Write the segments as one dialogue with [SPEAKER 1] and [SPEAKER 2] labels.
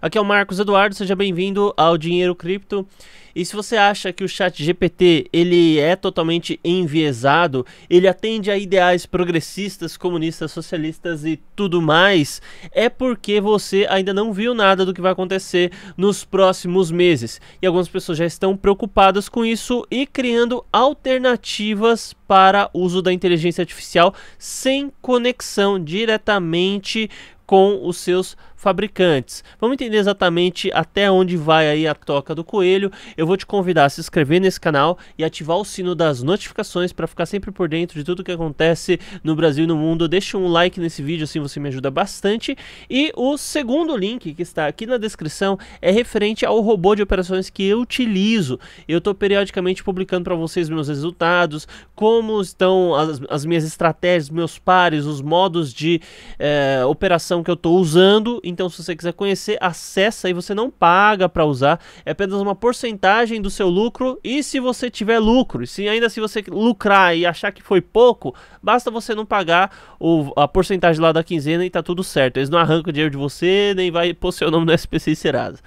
[SPEAKER 1] Aqui é o Marcos Eduardo, seja bem-vindo ao Dinheiro Cripto. E se você acha que o chat GPT ele é totalmente enviesado, ele atende a ideais progressistas, comunistas, socialistas e tudo mais, é porque você ainda não viu nada do que vai acontecer nos próximos meses. E algumas pessoas já estão preocupadas com isso e criando alternativas para uso da inteligência artificial sem conexão diretamente com os seus fabricantes. Vamos entender exatamente até onde vai aí a toca do coelho. Eu vou te convidar a se inscrever nesse canal e ativar o sino das notificações para ficar sempre por dentro de tudo que acontece no Brasil e no mundo. Deixa um like nesse vídeo, assim você me ajuda bastante. E o segundo link que está aqui na descrição é referente ao robô de operações que eu utilizo. Eu estou periodicamente publicando para vocês meus resultados, como estão as, as, minhas estratégias, meus pares, os modos de eh, operação que eu estou usando. Então, se você quiser conhecer, acessa e você não paga para usar. É apenas uma porcentagem do seu lucro. E se você tiver lucro, se ainda se você lucrar e achar que foi pouco, basta você não pagar o, a porcentagem lá da quinzena e tá tudo certo. Eles não arrancam o dinheiro de você, nem vai pôr seu nome no SPC Serasa.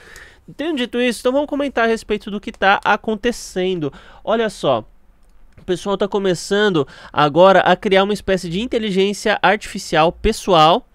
[SPEAKER 1] Tendo dito isso, então vamos comentar a respeito do que está acontecendo. Olha só. O pessoal está começando agora a criar uma espécie de inteligência artificial pessoal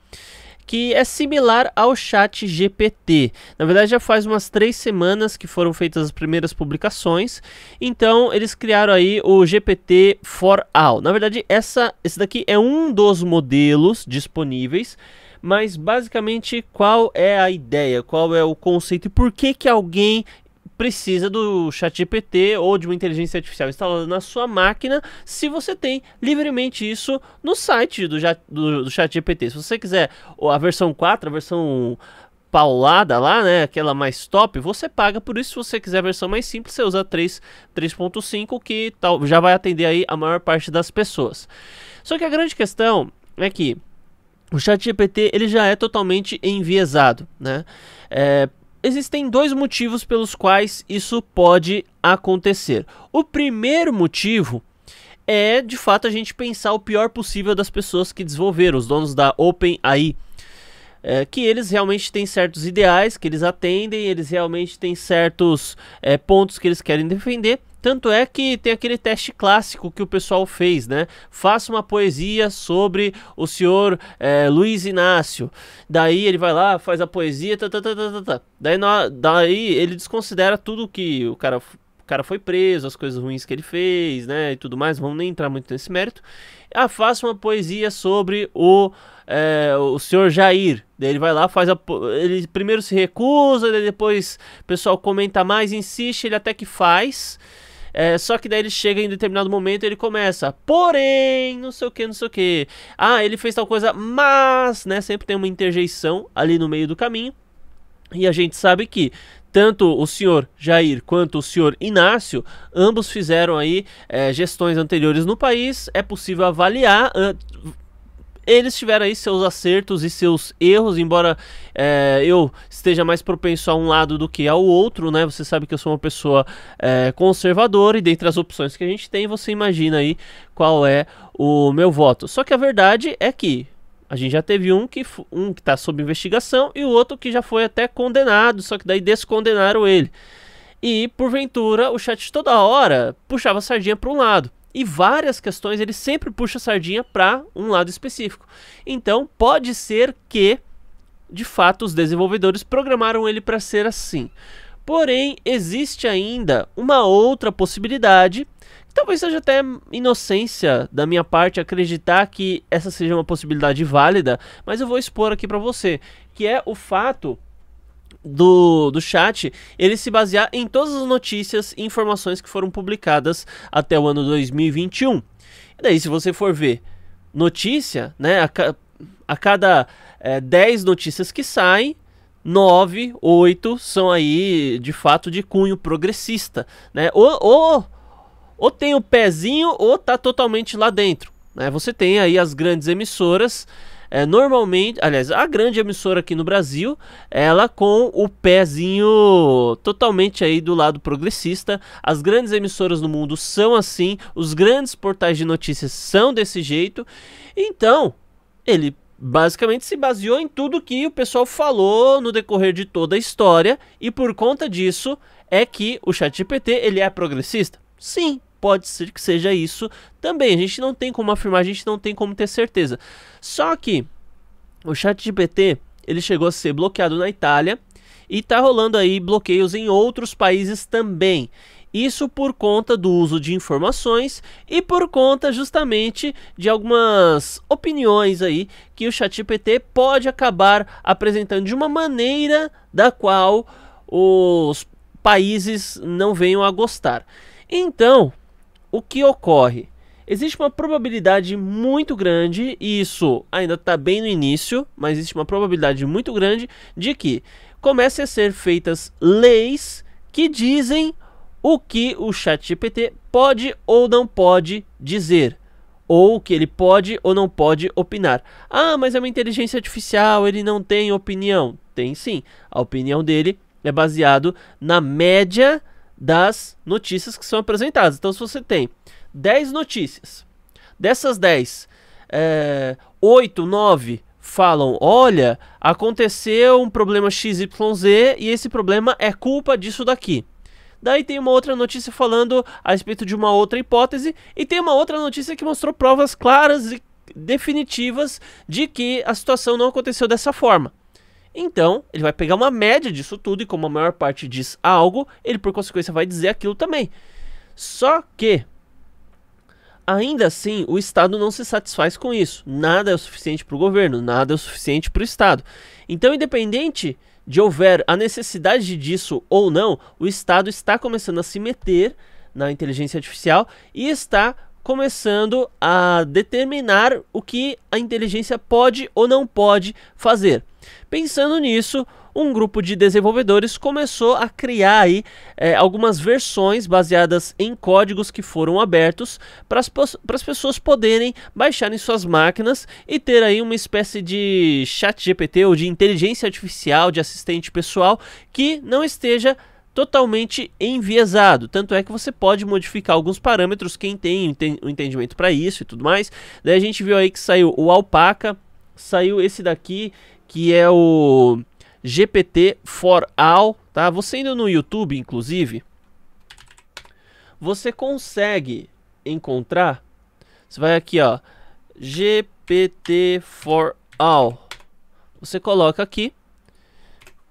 [SPEAKER 1] que é similar ao chat GPT. Na verdade, já faz umas três semanas que foram feitas as primeiras publicações, então eles criaram aí o GPT for All. Na verdade, essa, esse daqui é um dos modelos disponíveis, mas basicamente qual é a ideia, qual é o conceito e por que, que alguém precisa do chat GPT ou de uma inteligência artificial instalada na sua máquina, se você tem livremente isso no site do, do, do Se você quiser a versão 4, a versão paulada lá, né, aquela mais top, você paga por isso. Se você quiser a versão mais simples, você usa 3 3.5 que tal, já vai atender aí a maior parte das pessoas. Só que a grande questão é que o GPT ele já é totalmente enviesado, né? É, existem dois motivos pelos quais isso pode acontecer. O primeiro motivo é, de fato, a gente pensar o pior possível das pessoas que desenvolveram, os donos da OpenAI. É, que eles realmente têm certos ideais que eles atendem, eles realmente têm certos é, pontos que eles querem defender, tanto é que tem aquele teste clássico que o pessoal fez, né? Faça uma poesia sobre o senhor é, Luiz Inácio. Daí ele vai lá, faz a poesia, tá, tá, tá, tá, tá. tá. Daí, na, daí ele desconsidera tudo que o cara o cara foi preso, as coisas ruins que ele fez, né, e tudo mais, vamos nem entrar muito nesse mérito. Ah, faça uma poesia sobre o é, o senhor Jair. Daí ele vai lá, faz a ele primeiro se recusa, depois o pessoal comenta mais, insiste, ele até que faz. É, só que daí ele chega em determinado momento e ele começa, porém, não sei o que, não sei o que. Ah, ele fez tal coisa, mas, né? Sempre tem uma interjeição ali no meio do caminho. E a gente sabe que tanto o senhor Jair quanto o senhor Inácio, ambos fizeram aí é, gestões anteriores no país. É possível avaliar. Uh, eles tiveram aí seus acertos e seus erros, embora é, eu esteja mais propenso a um lado do que ao outro, né? Você sabe que eu sou uma pessoa é, conservadora e dentre as opções que a gente tem, você imagina aí qual é o meu voto. Só que a verdade é que a gente já teve um que um que está sob investigação e o outro que já foi até condenado, só que daí descondenaram ele. E porventura o chat toda hora puxava a sardinha para um lado e várias questões ele sempre puxa a sardinha para um lado específico. Então, pode ser que de fato os desenvolvedores programaram ele para ser assim. Porém, existe ainda uma outra possibilidade, que talvez seja até inocência da minha parte acreditar que essa seja uma possibilidade válida, mas eu vou expor aqui para você, que é o fato do, do chat, ele se basear em todas as notícias e informações que foram publicadas até o ano 2021. E daí, se você for ver notícia, né, a, ca a cada é, 10 notícias que saem, 9, 8 são aí de fato de cunho progressista, né? Ou, ou, ou tem o pezinho ou tá totalmente lá dentro, né? Você tem aí as grandes emissoras é, normalmente, aliás, a grande emissora aqui no Brasil, ela com o pezinho totalmente aí do lado progressista. As grandes emissoras no mundo são assim, os grandes portais de notícias são desse jeito. Então, ele basicamente se baseou em tudo que o pessoal falou no decorrer de toda a história e por conta disso é que o ChatGPT ele é progressista? Sim, pode ser que seja isso também. A gente não tem como afirmar, a gente não tem como ter certeza. Só que o chat GPT ele chegou a ser bloqueado na Itália e está rolando aí bloqueios em outros países também. Isso por conta do uso de informações e por conta justamente de algumas opiniões aí que o ChatGPT pode acabar apresentando de uma maneira da qual os países não venham a gostar. Então, o que ocorre? Existe uma probabilidade muito grande, e isso ainda está bem no início, mas existe uma probabilidade muito grande de que comecem a ser feitas leis que dizem o que o ChatGPT pode ou não pode dizer, ou o que ele pode ou não pode opinar. Ah, mas é uma inteligência artificial, ele não tem opinião. Tem sim, a opinião dele é baseado na média das notícias que são apresentadas. Então, se você tem 10 notícias, dessas 10, é, 8, 9 falam: olha, aconteceu um problema XYZ e esse problema é culpa disso daqui. Daí tem uma outra notícia falando a respeito de uma outra hipótese, e tem uma outra notícia que mostrou provas claras e definitivas de que a situação não aconteceu dessa forma. Então, ele vai pegar uma média disso tudo e como a maior parte diz algo, ele por consequência vai dizer aquilo também. Só que ainda assim, o Estado não se satisfaz com isso. Nada é o suficiente para o governo, nada é o suficiente para o Estado. Então, independente de houver a necessidade disso ou não, o Estado está começando a se meter na inteligência artificial e está começando a determinar o que a inteligência pode ou não pode fazer. Pensando nisso, um grupo de desenvolvedores começou a criar aí, é, algumas versões baseadas em códigos que foram abertos para as pessoas poderem baixar em suas máquinas e ter aí uma espécie de chat GPT ou de inteligência artificial, de assistente pessoal que não esteja totalmente enviesado. Tanto é que você pode modificar alguns parâmetros, quem tem o entendimento para isso e tudo mais. Daí a gente viu aí que saiu o Alpaca, saiu esse daqui que é o GPT for All, tá? Você indo no YouTube, inclusive, você consegue encontrar. Você vai aqui, ó, GPT for All. Você coloca aqui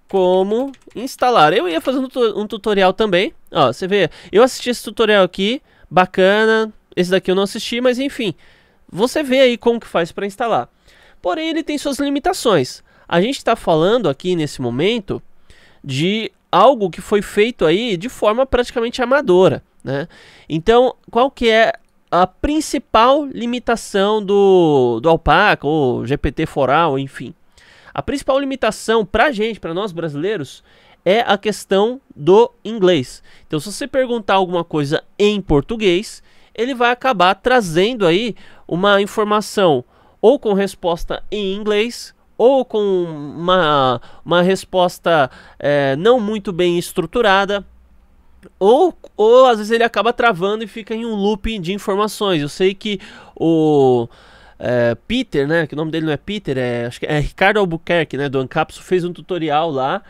[SPEAKER 1] como instalar. Eu ia fazer um tutorial também. Ó, você vê, eu assisti esse tutorial aqui, bacana. Esse daqui eu não assisti, mas enfim. Você vê aí como que faz para instalar. Porém, ele tem suas limitações. A gente está falando aqui nesse momento de algo que foi feito aí de forma praticamente amadora, né? Então, qual que é a principal limitação do, do Alpaca ou GPT Foral, enfim? A principal limitação para gente, para nós brasileiros, é a questão do inglês. Então, se você perguntar alguma coisa em português, ele vai acabar trazendo aí uma informação ou com resposta em inglês ou com uma, uma resposta é, não muito bem estruturada. Ou, ou às vezes ele acaba travando e fica em um looping de informações. Eu sei que o é, Peter, né? Que o nome dele não é Peter, é, acho que é Ricardo Albuquerque, né? Do Ancapso fez um tutorial lá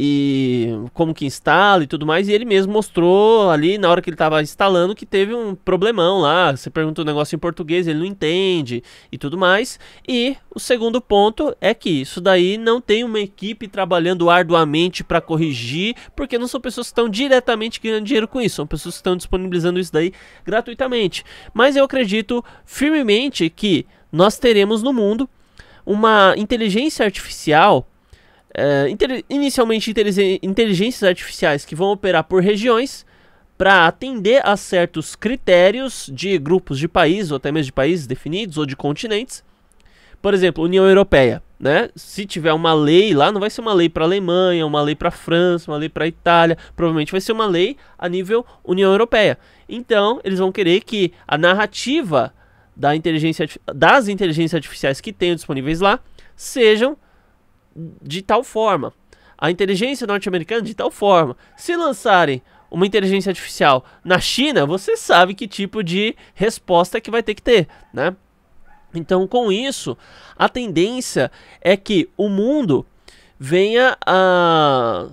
[SPEAKER 1] e como que instala e tudo mais. E ele mesmo mostrou ali na hora que ele estava instalando que teve um problemão lá. Você pergunta um negócio em português, ele não entende e tudo mais. E o segundo ponto é que isso daí não tem uma equipe trabalhando arduamente para corrigir, porque não são pessoas que estão diretamente ganhando dinheiro com isso, são pessoas que estão disponibilizando isso daí gratuitamente. Mas eu acredito firmemente que nós teremos no mundo uma inteligência artificial é, inter, inicialmente inteligências artificiais que vão operar por regiões para atender a certos critérios de grupos de países, ou até mesmo de países definidos, ou de continentes. Por exemplo, União Europeia. Né? Se tiver uma lei lá, não vai ser uma lei para a Alemanha, uma lei para a França, uma lei para a Itália, provavelmente vai ser uma lei a nível União Europeia. Então, eles vão querer que a narrativa da inteligência, das inteligências artificiais que tenham disponíveis lá sejam de tal forma, a inteligência norte-americana de tal forma. Se lançarem uma inteligência artificial na China, você sabe que tipo de resposta que vai ter que ter, né? Então, com isso, a tendência é que o mundo venha a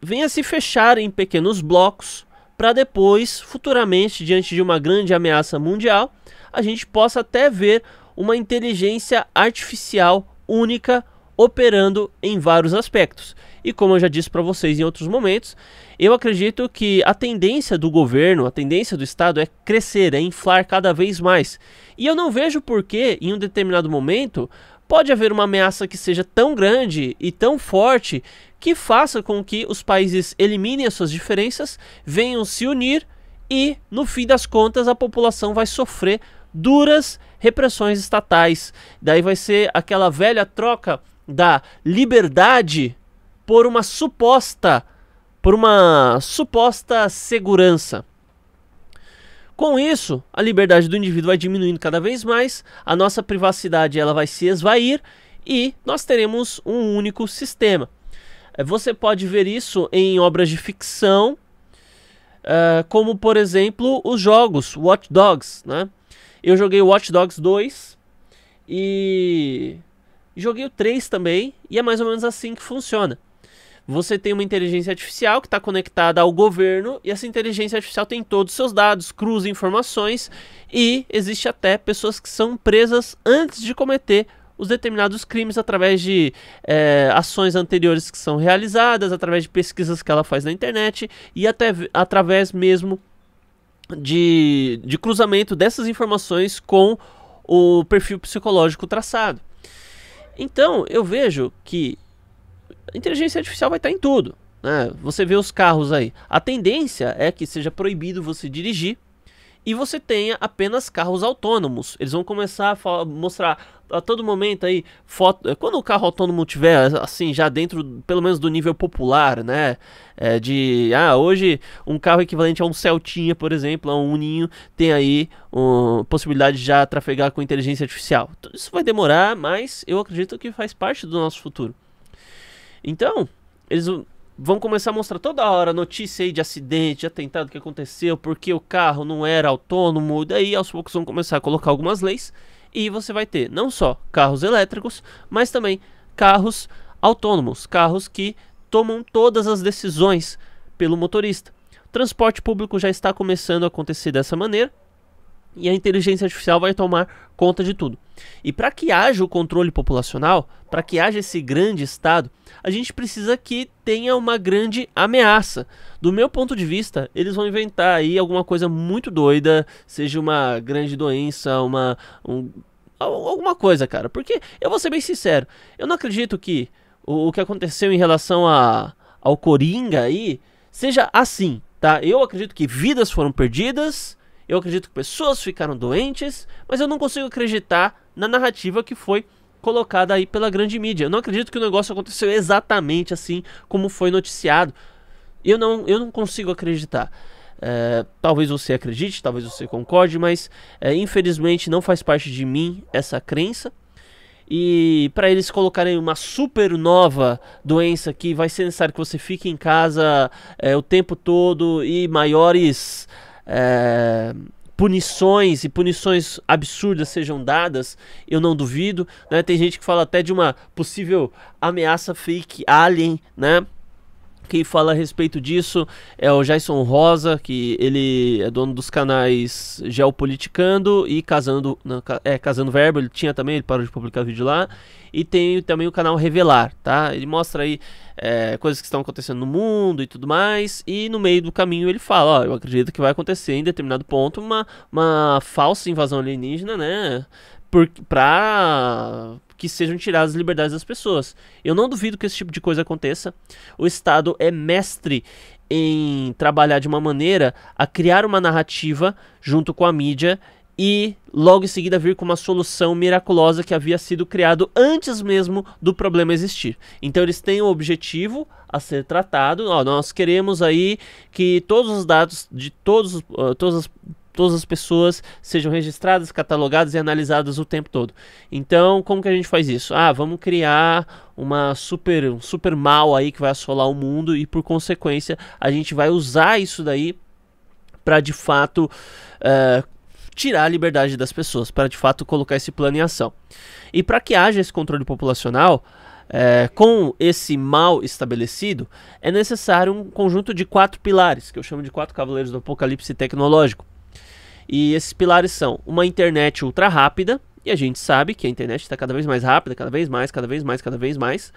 [SPEAKER 1] venha se fechar em pequenos blocos para depois, futuramente, diante de uma grande ameaça mundial, a gente possa até ver uma inteligência artificial única operando em vários aspectos. E como eu já disse para vocês em outros momentos, eu acredito que a tendência do governo, a tendência do Estado é crescer, é inflar cada vez mais. E eu não vejo por que, em um determinado momento, pode haver uma ameaça que seja tão grande e tão forte que faça com que os países eliminem as suas diferenças, venham se unir e, no fim das contas, a população vai sofrer duras repressões estatais. Daí vai ser aquela velha troca da liberdade por uma suposta por uma suposta segurança. Com isso, a liberdade do indivíduo vai diminuindo cada vez mais, a nossa privacidade ela vai se esvair e nós teremos um único sistema. Eh, você pode ver isso em obras de ficção, eh, como por exemplo os jogos Watch Dogs, né? Eu joguei Watch Dogs 2 e joguei o 3 também, e é mais ou menos assim que funciona. Você tem uma inteligência artificial que está conectada ao governo, e essa inteligência artificial tem todos os seus dados, cruza informações, e existe até pessoas que são presas antes de cometer os determinados crimes através de é, ações anteriores que são realizadas, através de pesquisas que ela faz na internet e até através mesmo de, de cruzamento dessas informações com o perfil psicológico traçado. Então, eu vejo que a inteligência artificial vai estar tá em tudo. Né? Você vê os carros aí. A tendência é que seja proibido você dirigir e você tenha apenas carros autônomos. Eles vão começar a mostrar a todo momento aí foto. Eh, quando o carro autônomo tiver assim já dentro, pelo menos do nível popular, né? É de ah hoje um carro equivalente a um Celtinha, por exemplo, a um Uninho tem aí um, possibilidade de já trafegar com inteligência artificial. Então, isso vai demorar, mas eu acredito que faz parte do nosso futuro. Então eles vão começar a mostrar toda hora notícia aí de acidente, de atentado que aconteceu, porque o carro não era autônomo. Daí aos poucos vão começar a colocar algumas leis e você vai ter não só carros elétricos, mas também carros autônomos, carros que tomam todas as decisões pelo motorista. O transporte público já está começando a acontecer dessa maneira, e a inteligência artificial vai tomar conta de tudo. E para que haja o controle populacional, para que haja esse grande Estado, a gente precisa que tenha uma grande ameaça. Do meu ponto de vista, eles vão inventar aí alguma coisa muito doida, seja uma grande doença, uma. Um, alguma coisa, cara. Porque, eu vou ser bem sincero, eu não acredito que o, o que aconteceu em relação a, ao Coringa aí seja assim, tá? Eu acredito que vidas foram perdidas eu acredito que pessoas ficaram doentes, mas eu não consigo acreditar na narrativa que foi colocada aí pela grande mídia. Eu não acredito que o negócio aconteceu exatamente assim como foi noticiado. Eu não, eu não consigo acreditar. É, talvez você acredite, talvez você concorde, mas é, infelizmente não faz parte de mim essa crença. E para eles colocarem uma super nova doença que vai ser necessário que você fique em casa é, o tempo todo e maiores é, punições e punições absurdas sejam dadas, eu não duvido. Né? Tem gente que fala até de uma possível ameaça fake alien, né? Quem fala a respeito disso é o Jason Rosa, que ele é dono dos canais Geopoliticando e Casando, não, é, Casando Verbo, ele tinha também, ele parou de publicar vídeo lá. E tem também o canal Revelar, tá? Ele mostra aí é, coisas que estão acontecendo no mundo e tudo mais. E no meio do caminho ele fala, ó, eu acredito que vai acontecer em determinado ponto uma, uma falsa invasão alienígena, né? Por, pra que sejam tiradas as liberdades das pessoas. Eu não duvido que esse tipo de coisa aconteça. O Estado é mestre em trabalhar de uma maneira a criar uma narrativa junto com a mídia e logo em seguida vir com uma solução miraculosa que havia sido criado antes mesmo do problema existir. Então eles têm o um objetivo a ser tratado, ó, nós queremos aí que todos os dados de todos, uh, todas as todas as pessoas sejam registradas, catalogadas e analisadas o tempo todo. Então, como que a gente faz isso? Ah, vamos criar uma super, um super mal aí que vai assolar o mundo e por consequência a gente vai usar isso daí para de fato uh, tirar a liberdade das pessoas, para de fato colocar esse plano em ação. E para que haja esse controle populacional, é, com esse mal estabelecido, é necessário um conjunto de quatro pilares, que eu chamo de quatro cavaleiros do apocalipse tecnológico. E esses pilares são uma internet ultra rápida, e a gente sabe que a internet está cada vez mais rápida, cada vez mais, cada vez mais, cada vez mais.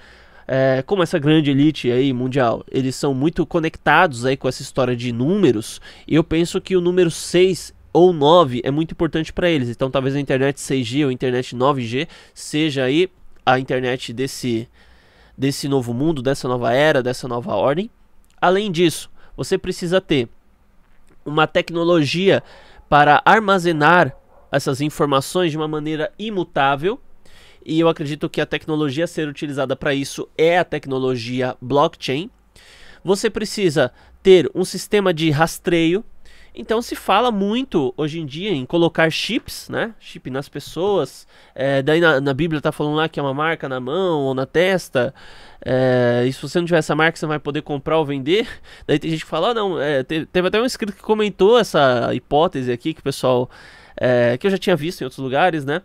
[SPEAKER 1] É, como essa grande elite aí mundial, eles são muito conectados aí com essa história de números, e eu penso que o número 6 ou 9 é muito importante para eles. Então talvez a internet 6G ou internet 9G seja aí a internet desse desse novo mundo, dessa nova era, dessa nova ordem. Além disso, você precisa ter uma tecnologia para armazenar essas informações de uma maneira imutável. E eu acredito que a tecnologia a ser utilizada para isso é a tecnologia blockchain. Você precisa ter um sistema de rastreio então se fala muito hoje em dia em colocar chips, né? Chip nas pessoas. É, daí na, na, Bíblia tá falando lá que é uma marca na mão ou na testa. É, e se você não tiver essa marca, você não vai poder comprar ou vender. Daí tem gente que fala, oh, não, é, teve, teve até um inscrito que comentou essa hipótese aqui que o pessoal é, que eu já tinha visto em outros lugares, né?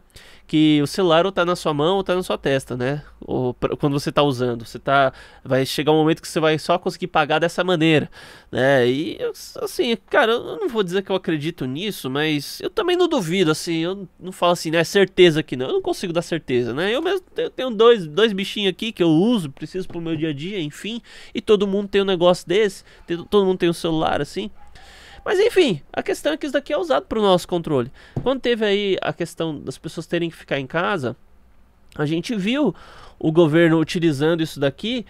[SPEAKER 1] Que o celular ou tá na sua mão ou tá na sua testa, né? Ou pra, quando você tá usando, você tá vai chegar um momento que você vai só conseguir pagar dessa maneira, né? E assim, cara, eu não vou dizer que eu acredito nisso, mas eu também não duvido, assim, eu não falo assim, né, certeza que não. Eu não consigo dar certeza, né? Eu mesmo eu tenho dois, dois bichinhos aqui que eu uso, preciso pro meu dia a dia, enfim, e todo mundo tem um negócio desse, tem, todo mundo tem um celular assim. Mas enfim, a questão é que isso daqui é usado para o nosso controle. Quando teve aí a questão das pessoas terem que ficar em casa, a gente viu o governo utilizando isso daqui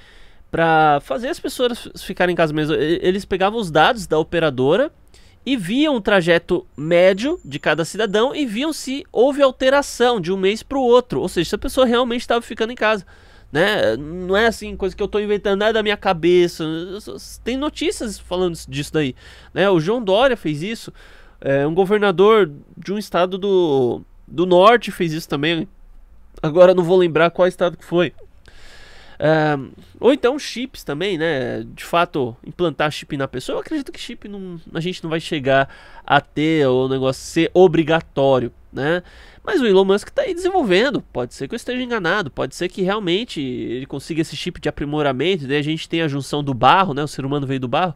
[SPEAKER 1] para fazer as pessoas ficarem em casa mesmo. Eles pegavam os dados da operadora e viam o trajeto médio de cada cidadão e viam se houve alteração de um mês para o outro, ou seja, se a pessoa realmente estava ficando em casa né? Não é assim, coisa que eu estou inventando, é da minha cabeça. Tem notícias falando disso daí, né? O João Dória fez isso, é, um governador de um estado do, do norte fez isso também. Agora não vou lembrar qual estado que foi. Uh, ou então chips também, né? De fato, implantar chip na pessoa. Eu acredito que chip não, a gente não vai chegar a ter ou o negócio ser obrigatório, né? Mas o Elon Musk está aí desenvolvendo. Pode ser que eu esteja enganado, pode ser que realmente ele consiga esse chip de aprimoramento. Daí né? a gente tem a junção do barro, né? O ser humano veio do barro.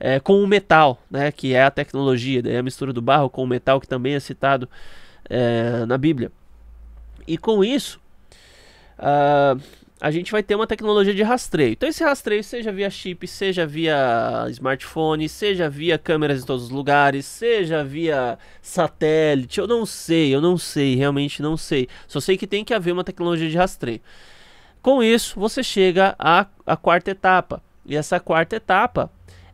[SPEAKER 1] É, com o metal, né, que é a tecnologia, daí né? a mistura do barro com o metal que também é citado é, na Bíblia. E com isso, uh, a gente vai ter uma tecnologia de rastreio. Então esse rastreio seja via chip, seja via smartphone, seja via câmeras em todos os lugares, seja via satélite, eu não sei, eu não sei, realmente não sei. Só sei que tem que haver uma tecnologia de rastreio. Com isso, você chega à, à quarta etapa. E essa quarta etapa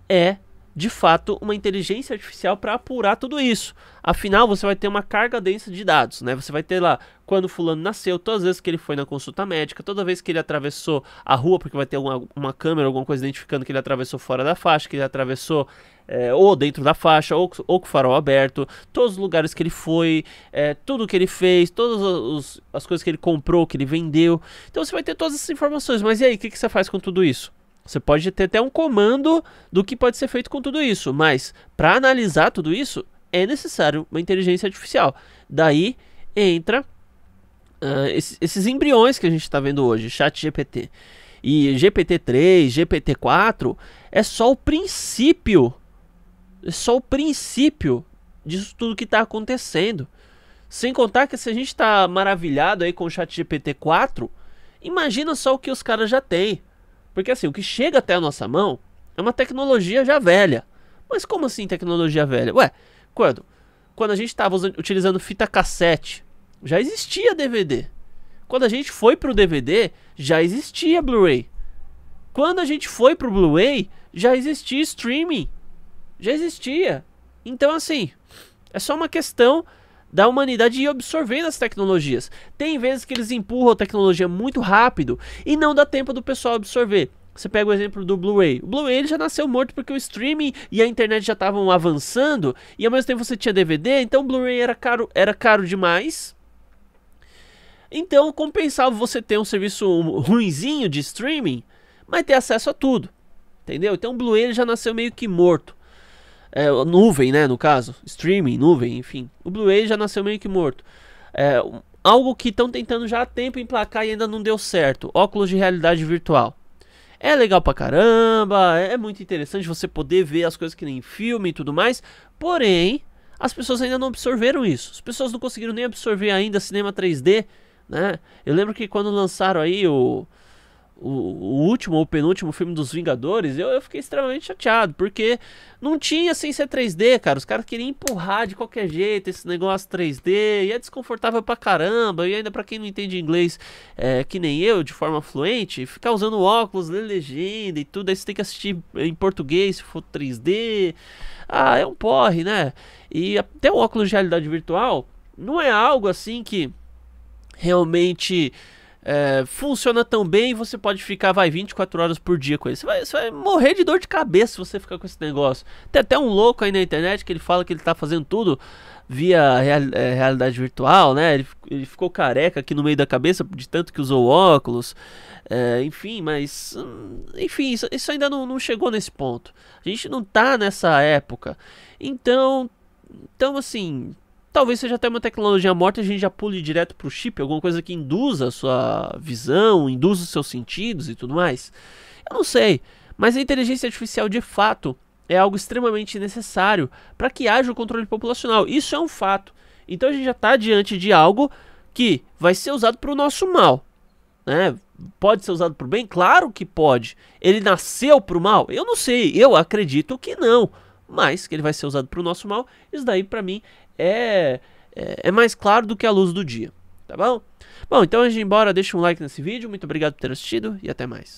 [SPEAKER 1] é de fato uma inteligência artificial para apurar tudo isso. Afinal, você vai ter uma carga densa de dados, né? Você vai ter lá quando fulano nasceu, todas as vezes que ele foi na consulta médica, toda vez que ele atravessou a rua, porque vai ter uma, uma câmera, alguma coisa identificando que ele atravessou fora da faixa, que ele atravessou é, ou dentro da faixa, ou, ou, com o farol aberto, todos os lugares que ele foi, é, tudo que ele fez, todas os, as coisas que ele comprou, que ele vendeu. Então você vai ter todas essas informações, mas e aí, o que, que você faz com tudo isso? Você pode ter até um comando do que pode ser feito com tudo isso, mas para analisar tudo isso é necessário uma inteligência artificial. Daí entra uh, ah, esses, esses embriões que a gente está vendo hoje, Chat GPT e GPT-3, GPT-4 é só o princípio, é só o princípio disso tudo que está acontecendo. Sem contar que se a gente está maravilhado aí com o Chat GPT-4, imagina só o que os caras já têm. Porque assim, o que chega até a nossa mão é uma tecnologia já velha. Mas como assim tecnologia velha? Ué, quando? Quando a gente estava utilizando fita cassete, já existia DVD. Quando a gente foi pro DVD, já existia Blu-ray. Quando a gente foi pro Blu-ray, já existia streaming. Já existia. Então assim, é só uma questão da humanidade e absorvendo as tecnologias. Tem vezes que eles empurram a tecnologia muito rápido e não dá tempo do pessoal absorver. Você pega o exemplo do Blu-ray. O Blu-ray já nasceu morto porque o streaming e a internet já estavam avançando e ao mesmo tempo você tinha DVD, então o Blu-ray era caro, era caro demais. Então compensava você ter um serviço ruinzinho de streaming, mas ter acesso a tudo. Entendeu? Então o Blu-ray já nasceu meio que morto. É, nuvem, né, no caso. Streaming, nuvem, enfim. O Blu-ray já nasceu meio que morto. É, algo que estão tentando já há tempo emplacar e ainda não deu certo. Óculos de realidade virtual. É legal pra caramba, é, é muito interessante você poder ver as coisas que nem filme e tudo mais. Porém, as pessoas ainda não absorveram isso. As pessoas não conseguiram nem absorver ainda cinema 3D, né? Eu lembro que quando lançaram aí o o, o último ou penúltimo filme dos Vingadores, eu, eu fiquei extremamente chateado, porque não tinha sem ser 3D, cara. Os caras queriam empurrar de qualquer jeito esse negócio 3D, e é desconfortável pra caramba, e ainda pra quem não entende inglês é, que nem eu, de forma fluente, ficar usando óculos, ler legenda e tudo, aí você tem que assistir em português se for 3D. Ah, é um porre, né? E até o óculos de realidade virtual não é algo assim que realmente é, funciona tão bem, você pode ficar, vai, 24 horas por dia com ele. Você vai, você vai morrer de dor de cabeça se você ficar com esse negócio. Tem até um louco aí na internet que ele fala que ele tá fazendo tudo via real, é, realidade virtual, né? Ele, ele, ficou careca aqui no meio da cabeça de tanto que usou óculos. É, enfim, mas. Hum, enfim, isso, isso ainda não, não chegou nesse ponto. A gente não tá nessa época. Então. Então, assim talvez seja até uma tecnologia morta, a gente já pule direto para o chip, alguma coisa que induza a sua visão, induza os seus sentidos e tudo mais. Eu não sei, mas a inteligência artificial de fato é algo extremamente necessário para que haja o controle populacional. Isso é um fato. Então a gente já está diante de algo que vai ser usado para o nosso mal. Né? Pode ser usado para o bem? Claro que pode. Ele nasceu para o mal? Eu não sei. Eu acredito que não. Mas que ele vai ser usado para o nosso mal, isso daí para mim é, é, é mais claro do que a luz do dia, tá bom? Bom, então antes de embora, deixa um like nesse vídeo, muito obrigado por ter assistido e até mais.